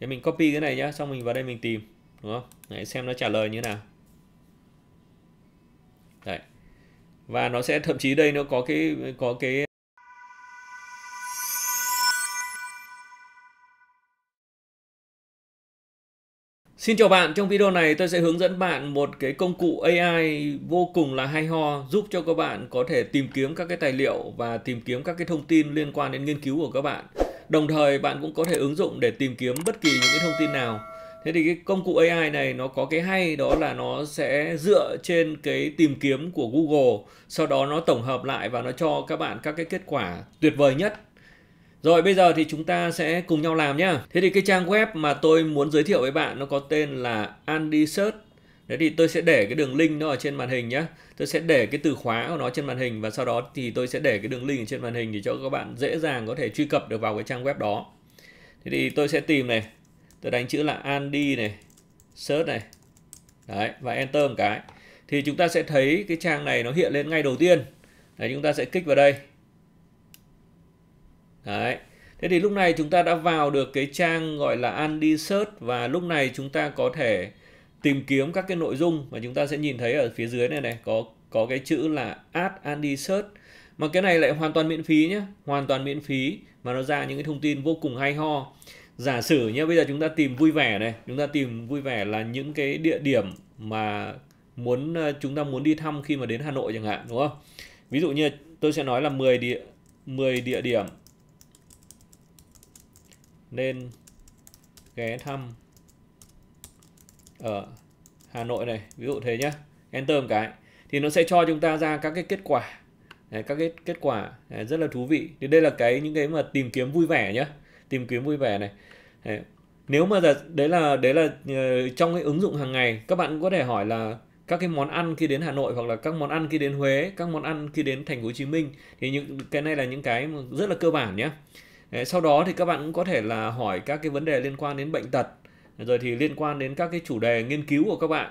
thế mình copy cái này nhá xong mình vào đây mình tìm đúng không Đấy, xem nó trả lời như nào Đấy. và nó sẽ thậm chí đây nó có cái có cái Xin chào bạn, trong video này tôi sẽ hướng dẫn bạn một cái công cụ AI vô cùng là hay ho giúp cho các bạn có thể tìm kiếm các cái tài liệu và tìm kiếm các cái thông tin liên quan đến nghiên cứu của các bạn. Đồng thời bạn cũng có thể ứng dụng để tìm kiếm bất kỳ những cái thông tin nào. Thế thì cái công cụ AI này nó có cái hay đó là nó sẽ dựa trên cái tìm kiếm của Google, sau đó nó tổng hợp lại và nó cho các bạn các cái kết quả tuyệt vời nhất. Rồi bây giờ thì chúng ta sẽ cùng nhau làm nhá. Thế thì cái trang web mà tôi muốn giới thiệu với bạn nó có tên là Andy Đấy thì tôi sẽ để cái đường link nó ở trên màn hình nhé. Tôi sẽ để cái từ khóa của nó trên màn hình và sau đó thì tôi sẽ để cái đường link ở trên màn hình để cho các bạn dễ dàng có thể truy cập được vào cái trang web đó. Thế thì tôi sẽ tìm này. Tôi đánh chữ là Andy này, search này. Đấy và enter một cái. Thì chúng ta sẽ thấy cái trang này nó hiện lên ngay đầu tiên. Đấy chúng ta sẽ kích vào đây. Đấy. Thế thì lúc này chúng ta đã vào được cái trang gọi là Andy Search và lúc này chúng ta có thể tìm kiếm các cái nội dung mà chúng ta sẽ nhìn thấy ở phía dưới này này có có cái chữ là Ad Andy Search mà cái này lại hoàn toàn miễn phí nhé hoàn toàn miễn phí mà nó ra những cái thông tin vô cùng hay ho giả sử nhé bây giờ chúng ta tìm vui vẻ này chúng ta tìm vui vẻ là những cái địa điểm mà muốn ờ, chúng ta muốn đi thăm khi mà đến Hà Nội chẳng hạn đúng không ví dụ như tôi sẽ nói là 10 địa 10 địa điểm nên ghé thăm ở Hà Nội này ví dụ thế nhá enter một cái thì nó sẽ cho chúng ta ra các cái kết quả đấy, các cái kết quả đấy, rất là thú vị thì đây là cái những cái mà tìm kiếm vui vẻ nhá tìm kiếm vui vẻ này đấy. nếu mà giờ đấy là đấy là ờ, trong cái ứng dụng hàng ngày các bạn có thể hỏi là các cái món ăn khi đến Hà Nội hoặc là các món ăn khi đến Huế, các món ăn khi đến Thành phố Hồ Chí Minh thì những cái này là những cái rất là cơ bản nhé. Sau đó thì các bạn cũng có thể là hỏi các cái vấn đề liên quan đến bệnh tật rồi thì liên quan đến các cái chủ đề nghiên cứu của các bạn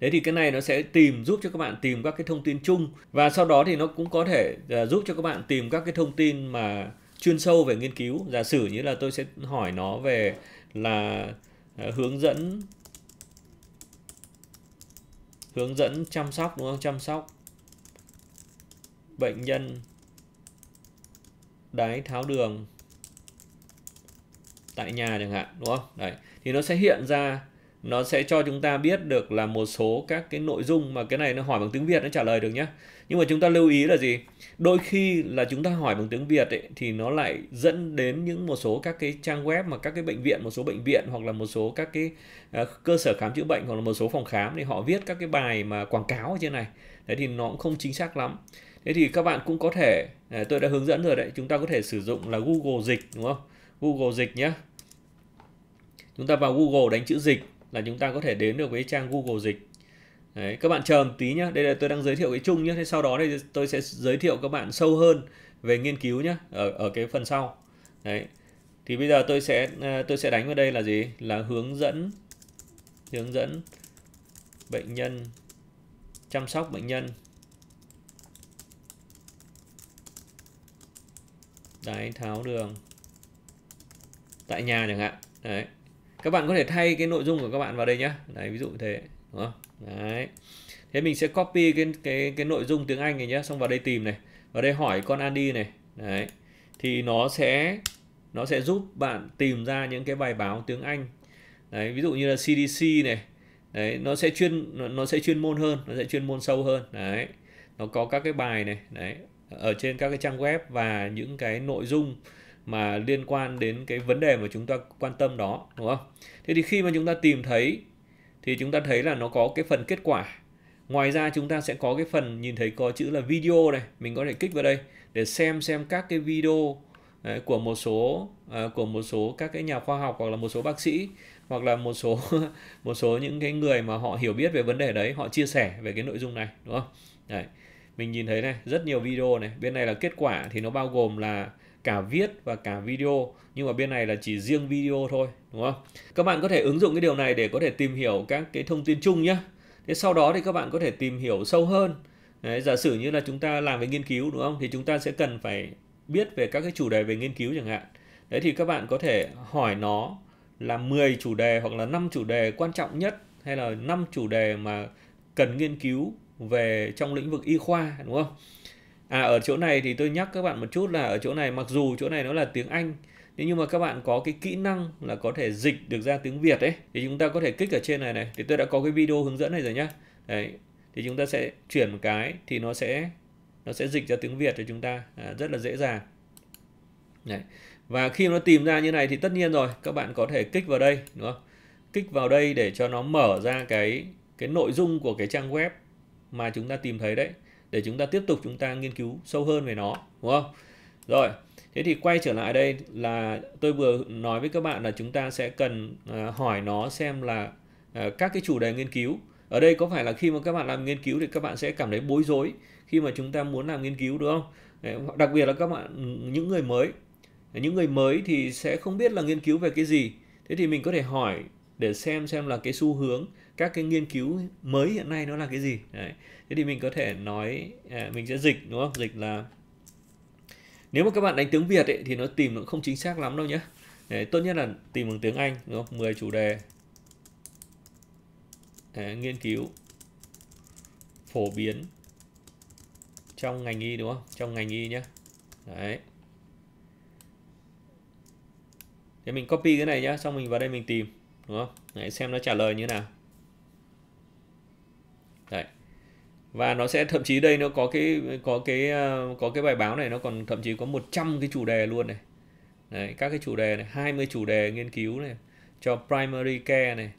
đấy thì cái này nó sẽ tìm giúp cho các bạn tìm các cái thông tin chung và sau đó thì nó cũng có thể à, giúp cho các bạn tìm các cái thông tin mà chuyên sâu về nghiên cứu. Giả sử như là tôi sẽ hỏi nó về là à, hướng dẫn hướng dẫn chăm sóc đúng không? Chăm sóc bệnh nhân đái tháo đường tại nhà chẳng hạn đúng không đấy thì nó sẽ hiện ra nó sẽ cho chúng ta biết được là một số các cái nội dung mà cái này nó hỏi bằng tiếng Việt nó trả lời được nhé nhưng mà chúng ta lưu ý là gì đôi khi là chúng ta hỏi bằng tiếng Việt ấy, thì nó lại dẫn đến những một số các cái trang web mà các cái bệnh viện một số bệnh viện hoặc là một số các cái à, cơ sở khám chữa bệnh hoặc là một số phòng khám thì họ viết các cái bài mà quảng cáo ở trên này đấy thì nó cũng không chính xác lắm thế thì các bạn cũng có thể à, tôi đã hướng dẫn rồi đấy chúng ta có thể sử dụng là Google dịch đúng không Google dịch nhé chúng ta vào Google đánh chữ dịch là chúng ta có thể đến được với trang Google dịch Đấy, các bạn chờ một tí nhé đây là tôi đang giới thiệu cái chung nhé thế sau đó thì tôi sẽ giới thiệu các bạn sâu hơn về nghiên cứu nhé ở ở cái phần sau đấy thì bây giờ tôi sẽ à, tôi sẽ đánh vào đây là gì là hướng dẫn hướng dẫn bệnh nhân chăm sóc bệnh nhân đái tháo đường tại nhà chẳng hạn đấy các bạn có thể thay cái nội dung của các bạn vào đây nhá đấy ví dụ thế đúng không đấy thế mình sẽ copy cái cái cái nội dung tiếng Anh này nhá xong vào đây tìm này vào đây hỏi con Andy này đấy thì nó sẽ nó sẽ giúp bạn tìm ra những cái bài báo tiếng Anh đấy ví dụ như là CDC này đấy nó sẽ chuyên nó sẽ chuyên môn hơn nó sẽ chuyên môn sâu hơn đấy nó có các cái bài này đấy ở trên các cái trang web và những cái nội dung mà liên quan đến cái vấn đề mà chúng ta quan tâm đó đúng không thế thì khi mà chúng ta tìm thấy thì chúng ta thấy là nó có cái phần kết quả ngoài ra chúng ta sẽ có cái phần nhìn thấy có chữ là video này mình có thể kích vào đây để xem xem các cái video Đấy, à, của một số uh, của một số các cái nhà khoa học hoặc là một số bác sĩ hoặc là một số một số những cái người mà họ hiểu biết về vấn đề đấy họ chia sẻ về cái nội dung này đúng không? Đấy. Mình nhìn thấy này rất nhiều video này bên này là kết quả thì nó bao gồm là cả viết và cả video nhưng mà bên này là chỉ riêng video thôi đúng không các bạn có thể ứng dụng cái điều này để có thể tìm hiểu các cái thông tin chung nhé thế sau đó thì các bạn có thể tìm hiểu sâu hơn Đấy, giả sử như là chúng ta làm về nghiên cứu đúng không thì chúng ta sẽ cần phải biết về các cái chủ đề về nghiên cứu chẳng hạn đấy thì các bạn có thể hỏi nó là 10 chủ đề hoặc là 5 chủ đề quan trọng nhất hay là 5 chủ đề mà cần nghiên cứu về trong lĩnh vực y khoa đúng không? À ở chỗ này thì tôi nhắc các bạn một chút là ở chỗ này mặc dù chỗ này nó là tiếng Anh nhưng mà các bạn có cái kỹ năng là có thể dịch được ra tiếng Việt ấy Thì chúng ta có thể kích ở trên này này Thì tôi đã có cái video hướng dẫn này rồi nhá Đấy Thì chúng ta sẽ chuyển một cái thì nó sẽ nó sẽ dịch ra tiếng Việt cho chúng ta à, rất là dễ dàng Đấy. Và khi nó tìm ra như này thì tất nhiên rồi các bạn có thể kích vào đây đúng không? Kích vào đây để cho nó mở ra cái cái nội dung của cái trang web mà chúng ta tìm thấy đấy để chúng ta tiếp tục chúng ta nghiên cứu sâu hơn về nó đúng không rồi thế thì quay trở lại đây là tôi vừa nói với các bạn là chúng ta sẽ cần à, hỏi nó xem là à, các cái chủ đề nghiên cứu ở đây có phải là khi mà các bạn làm nghiên cứu thì các bạn sẽ cảm thấy bối rối khi mà chúng ta muốn làm nghiên cứu đúng không đặc biệt là các bạn những người mới những người mới thì sẽ không biết là nghiên cứu về cái gì thế thì mình có thể hỏi để xem xem là cái xu hướng các cái nghiên cứu mới hiện nay nó là cái gì Đấy. thế thì mình có thể nói à, mình sẽ dịch đúng không dịch là nếu mà các bạn đánh tiếng Việt ấy, thì nó tìm nó không chính xác lắm đâu nhé Đấy, tốt nhất là tìm bằng tiếng Anh đúng không 10 chủ đề Đấy, nghiên cứu phổ biến trong ngành y đúng không trong ngành y nhé Đấy. Thế mình copy cái này nhá, xong mình vào đây mình tìm, đúng không? Đấy, xem nó trả lời như nào. Đấy. Và nó sẽ thậm chí đây nó có cái có cái ờ, có cái bài báo này nó còn thậm chí có 100 cái chủ đề luôn này. Đấy, các cái chủ đề này, 20 chủ đề nghiên cứu này cho primary care này.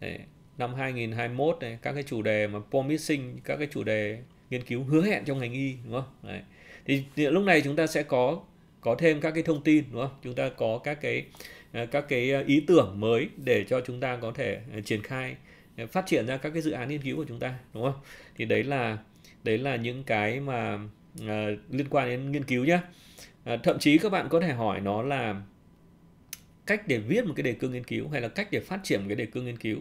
Đấy, năm 2021 này, các cái chủ đề mà promising, các cái chủ đề nghiên cứu hứa hẹn trong ngành y đúng không? Đấy. Thì, thì lúc này chúng ta sẽ có có thêm các cái thông tin đúng không? Chúng ta có các cái ờ, các cái ờ, ý tưởng mới để cho chúng ta có thể triển khai phát triển ra các cái dự án nghiên cứu của chúng ta đúng không thì đấy là đấy là những cái mà uh, liên quan đến nghiên cứu nhé uh, à, thậm chí các bạn có thể hỏi nó là cách để viết một cái đề cương nghiên cứu hay là cách để phát triển một cái đề cương nghiên cứu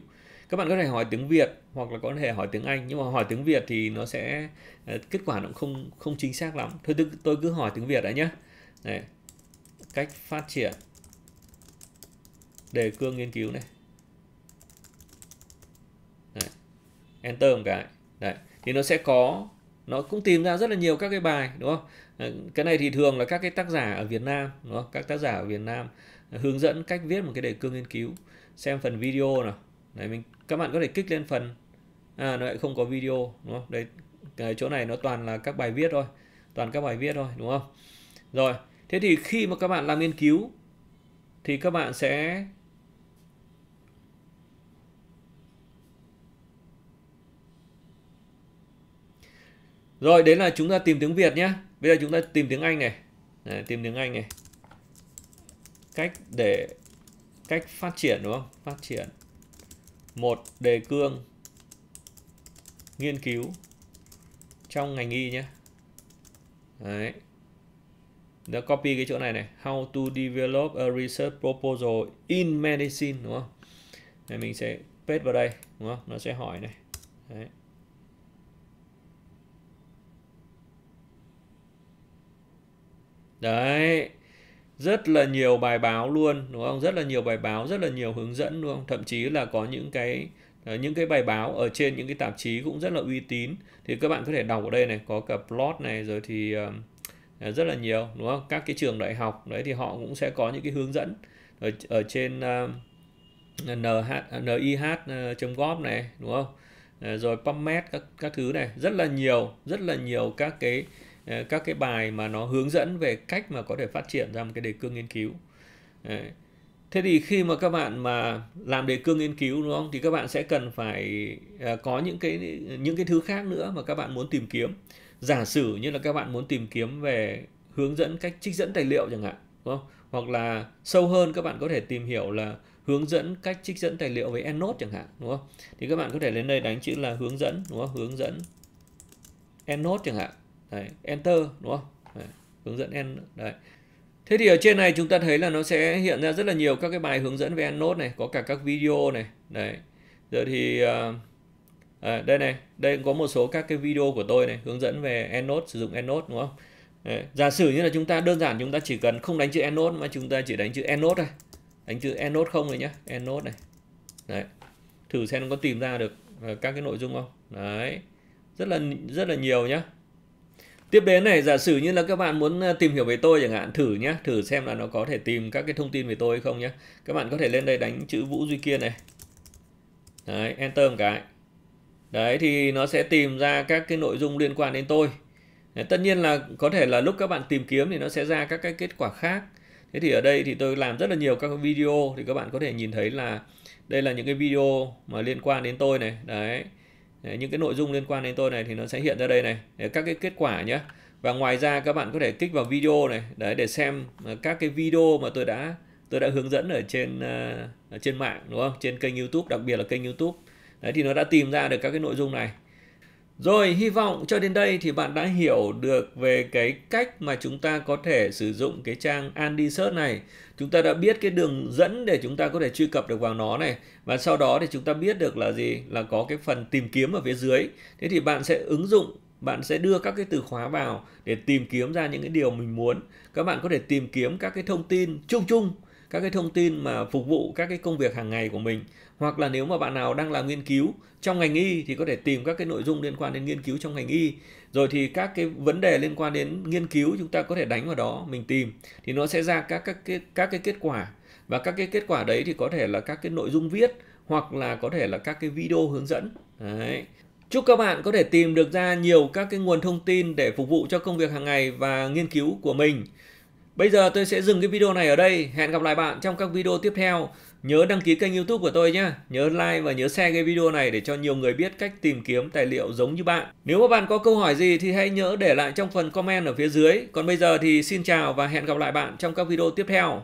các bạn có thể hỏi tiếng Việt hoặc là có thể hỏi tiếng Anh nhưng mà hỏi tiếng Việt thì nó sẽ à, kết quả nó không không chính xác lắm thôi tôi, tôi cứ hỏi tiếng Việt đã nhé cách phát triển đề cương nghiên cứu này enter một cái đấy thì nó sẽ có nó cũng tìm ra rất là nhiều các cái bài đúng không ờ, cái này thì thường là các cái tác giả ở Việt Nam đúng không các tác giả ở Việt Nam hướng dẫn cách viết một cái đề cương nghiên cứu xem phần video nào đấy mình các bạn có thể kích lên phần à, nó lại không có video đúng không đấy cái chỗ này nó toàn là các bài viết thôi toàn các bài viết thôi đúng không rồi thế thì khi mà các bạn làm nghiên cứu thì các bạn sẽ Rồi đến là chúng ta tìm tiếng Việt nhé Bây giờ chúng ta tìm tiếng Anh này Đấy, tìm tiếng Anh này cách để cách phát triển đúng không phát triển một đề cương nghiên cứu trong ngành y nhé đấy đã copy cái chỗ này này how to develop a research proposal in medicine đúng không này mình sẽ paste vào đây đúng không nó sẽ hỏi này đấy đấy rất là nhiều bài báo luôn đúng không rất là nhiều bài báo rất là nhiều hướng dẫn luôn thậm chí là có những cái ờ, những cái bài báo ở trên những cái tạp chí cũng rất là uy tín thì các bạn có thể đọc ở đây này có cả plot này rồi thì ờ, rất là nhiều đúng không các cái trường đại học đấy thì họ cũng sẽ có những cái hướng dẫn ở, ở trên uh, nih.gov ờ, này đúng không rồi PubMed các các thứ này rất là nhiều rất là nhiều các cái Ờ, các cái bài mà nó hướng dẫn về cách mà có thể phát triển ra một cái đề cương nghiên cứu thế thì khi mà các bạn mà làm đề cương nghiên cứu đúng không thì các bạn sẽ cần phải ờ, có những cái những cái thứ khác nữa mà các bạn muốn tìm kiếm giả sử như là các bạn muốn tìm kiếm về hướng dẫn cách trích dẫn tài liệu chẳng hạn đúng không hoặc là sâu hơn các bạn có thể tìm hiểu là hướng dẫn cách trích dẫn tài liệu với EndNote chẳng hạn đúng không thì các bạn có thể lên đây đánh chữ là hướng dẫn đúng không hướng dẫn EndNote chẳng hạn đấy, enter đúng không đấy, hướng dẫn en đấy thế thì ở trên này chúng ta thấy là nó sẽ hiện ra rất là nhiều các cái bài hướng dẫn về EndNote này có cả các video này đấy giờ thì ờ, à, đây này đây có một số các cái video của tôi này hướng dẫn về EndNote sử dụng EndNote đúng không đấy, giả sử như là chúng ta đơn giản chúng ta chỉ cần không đánh chữ EndNote mà chúng ta chỉ đánh chữ EndNote thôi đánh chữ EndNote không rồi nhá EndNote này đấy thử xem nó có tìm ra được ờ, các cái nội dung không đấy rất là rất là nhiều nhá Tiếp đến này, giả sử như là các bạn muốn ờ, tìm hiểu về tôi chẳng hạn, thử nhé, thử xem là nó có thể tìm các cái thông tin về tôi hay không nhé. Các bạn có thể lên đây đánh chữ Vũ Duy Kiên này. Đấy, enter một cái. Đấy thì nó sẽ tìm ra các cái nội dung liên quan đến tôi. Đấy, tất nhiên là có thể là lúc các bạn tìm kiếm thì nó sẽ ra các cái kết quả khác. Thế thì ở đây thì tôi làm rất là nhiều các video thì các bạn có thể nhìn thấy là đây là những cái video mà liên quan đến tôi này. Đấy Đấy, những cái nội dung liên quan đến tôi này thì nó sẽ hiện ra đây này Đấy, các cái kết quả nhé và ngoài ra các bạn có thể kích vào video này đấy để xem à, các cái video mà tôi đã tôi đã hướng dẫn ở trên à, ở trên mạng đúng không trên kênh YouTube đặc biệt là kênh YouTube đấy thì nó đã tìm ra được các cái nội dung này rồi, hy vọng cho đến đây thì bạn đã hiểu được về cái cách mà chúng ta có thể sử dụng cái trang Andy Search này. Chúng ta đã biết cái đường dẫn để chúng ta có thể truy cập được vào nó này. Và sau đó thì chúng ta biết được là gì? Là có cái phần tìm kiếm ở phía dưới. Thế thì bạn sẽ ứng dụng bạn sẽ đưa các cái từ khóa vào để tìm kiếm ra những cái điều mình muốn. Các bạn có thể tìm kiếm các cái thông tin chung chung các cái thông tin mà phục vụ các cái công việc hàng ngày của mình hoặc là nếu mà bạn nào đang làm nghiên cứu trong ngành y thì có thể tìm các cái nội dung liên quan đến nghiên cứu trong ngành y rồi thì các cái vấn đề liên quan đến nghiên cứu chúng ta có thể đánh vào đó mình tìm thì nó sẽ ra các các cái các cái kết quả và các cái kết quả đấy thì có thể là các cái nội dung viết hoặc là có thể là các cái video hướng dẫn đấy Chúc các bạn có thể tìm được ra nhiều các cái nguồn thông tin để phục vụ cho công việc hàng ngày và nghiên cứu của mình. Bây giờ tôi sẽ dừng cái video này ở đây. Hẹn gặp lại bạn trong các video tiếp theo. Nhớ đăng ký kênh youtube của tôi nhé. Nhớ like và nhớ share cái video này để cho nhiều người biết cách tìm kiếm tài liệu giống như bạn. Nếu các bạn có câu hỏi gì thì hãy nhớ để lại trong phần comment ở phía dưới. Còn bây giờ thì xin chào và hẹn gặp lại bạn trong các video tiếp theo.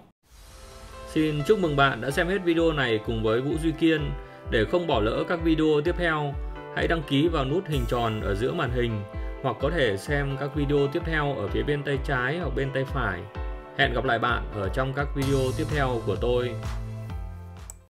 Xin chúc mừng bạn đã xem hết video này cùng với Vũ Duy Kiên. Để không bỏ lỡ các video tiếp theo, hãy đăng ký vào nút hình tròn ở giữa màn hình hoặc có thể xem các video tiếp theo ở phía bên tay trái hoặc bên tay phải. Hẹn gặp lại bạn ở trong các video tiếp theo của tôi.